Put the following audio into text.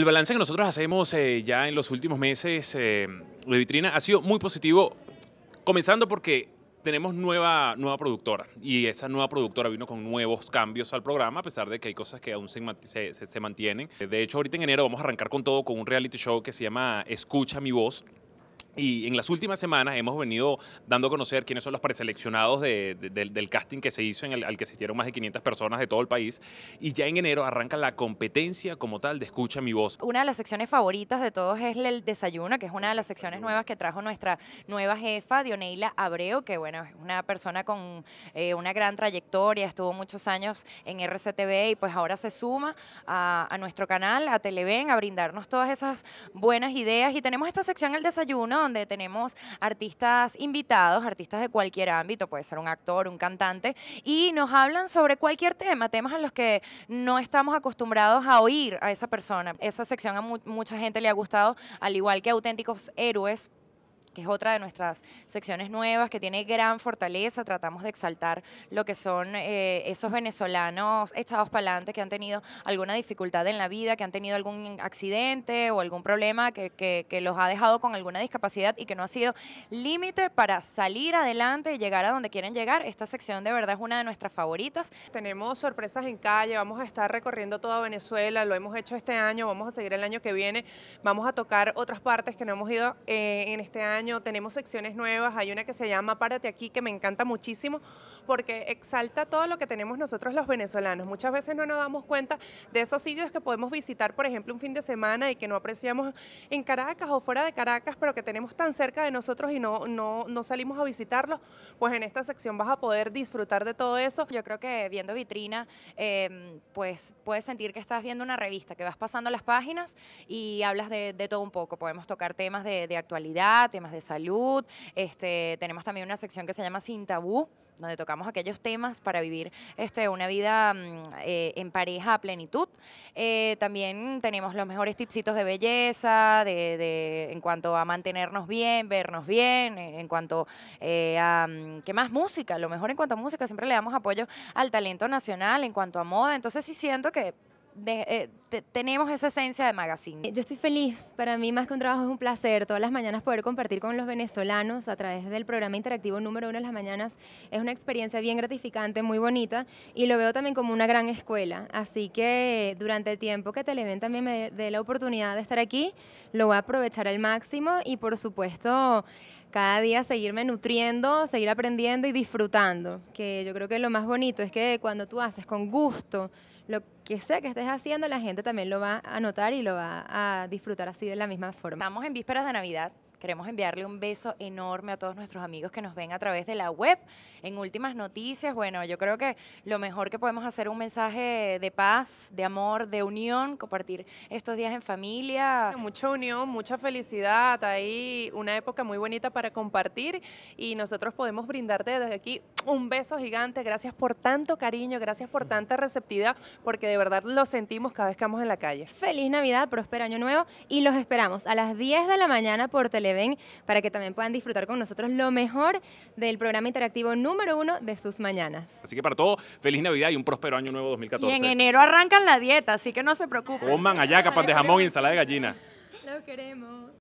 el balance que nosotros hacemos eh, ya en los últimos meses eh, de vitrina ha sido muy positivo, comenzando porque tenemos nueva, nueva productora y esa nueva productora vino con nuevos cambios al programa, a pesar de que hay cosas que aún se, se mantienen. De hecho, ahorita en enero vamos a arrancar con todo con un reality show que se llama Escucha mi voz, y en las últimas semanas hemos venido dando a conocer quiénes son los preseleccionados del, casting que se hizo, en el, al que asistieron más de 500 personas de todo el país. Y ya en enero arranca la competencia como tal de Escucha mi voz. Una de las secciones favoritas de todos es el desayuno, que es una de las secciones nuevas que trajo nuestra nueva jefa, Dioneila Abreu, que bueno, es una persona con eh, una gran trayectoria, estuvo muchos años en RCTV y pues ahora se suma a, a nuestro canal, a Televen, a brindarnos todas esas buenas ideas. Y tenemos esta sección, el desayuno donde tenemos artistas invitados, artistas de cualquier ámbito, puede ser un actor, un cantante, y nos hablan sobre cualquier tema, temas a los que no estamos acostumbrados a oír a esa persona. Esa sección a mucha gente le ha gustado, al igual que auténticos héroes que es otra de nuestras secciones nuevas, que tiene gran fortaleza. Tratamos de exaltar lo que son eh, esos venezolanos echados para adelante que han tenido alguna dificultad en la vida, que han tenido algún accidente o algún problema que, los ha dejado con alguna discapacidad y que no ha sido límite para salir adelante y llegar a donde quieren llegar. Esta sección de verdad es una de nuestras favoritas. Tenemos sorpresas en calle, vamos a estar recorriendo toda Venezuela, lo hemos hecho este año, vamos a seguir el año que viene, vamos a tocar otras partes que no hemos ido eh, en este año tenemos secciones nuevas. Hay una que se llama Párate aquí, que me encanta muchísimo, porque exalta todo lo que tenemos nosotros los venezolanos. Muchas veces no nos damos cuenta de esos sitios que podemos visitar, por ejemplo, un fin de semana y que no apreciamos en Caracas o fuera de Caracas, pero que tenemos tan cerca de nosotros y no, no, salimos a visitarlos, pues en esta sección vas a poder disfrutar de todo eso. Yo creo que viendo vitrina, em, pues puedes sentir que estás viendo una revista, que vas pasando las páginas y hablas de, todo un poco. Podemos tocar temas de, actualidad, temas de salud, este, tenemos también una sección que se llama Sin Tabú, donde tocamos aquellos temas para vivir este, una vida mm, eh, en pareja a plenitud. Eh, también tenemos los mejores tipsitos de belleza, de, en cuanto a mantenernos bien, vernos bien, eh, en cuanto a, mm, ¿qué más? Música, lo mejor en cuanto a música, siempre le damos apoyo al talento nacional, en cuanto a moda, entonces sí siento que eh, tenemos esa esencia de magazine. Yo estoy feliz, para mí más que un trabajo es un placer todas las mañanas poder compartir con los venezolanos a través del programa interactivo número uno de las mañanas. Es una experiencia bien gratificante, muy bonita y lo veo también como una gran escuela. Así que durante el tiempo que Televen también me dé la oportunidad de estar aquí, lo voy a aprovechar al máximo y por supuesto cada día seguirme nutriendo, seguir aprendiendo y disfrutando, que yo creo que lo más bonito es que cuando tú haces con gusto lo que sea que estés haciendo, la gente también lo va a notar y lo va a disfrutar así de la misma forma. Estamos en vísperas de Navidad. Queremos enviarle un beso enorme a todos nuestros amigos que nos ven a través de la web. En últimas noticias, bueno, yo creo que lo mejor que podemos hacer es un mensaje de paz, de amor, de unión, compartir estos días en familia. mucha unión, mucha felicidad, hay una época muy bonita para compartir y nosotros podemos brindarte desde aquí un beso gigante, gracias por tanto cariño, gracias por tanta receptividad, porque de verdad lo sentimos cada vez que vamos en la calle. Feliz Navidad, próspero año nuevo y los esperamos a las 10 de la mañana por Televen para que también puedan disfrutar con nosotros lo mejor del programa interactivo número uno de sus mañanas. Así que para todo, feliz Navidad y un próspero año nuevo 2014. en enero arrancan la dieta, así que no se preocupen. Coman allá, capaz de jamón y ensalada de gallina. Lo queremos.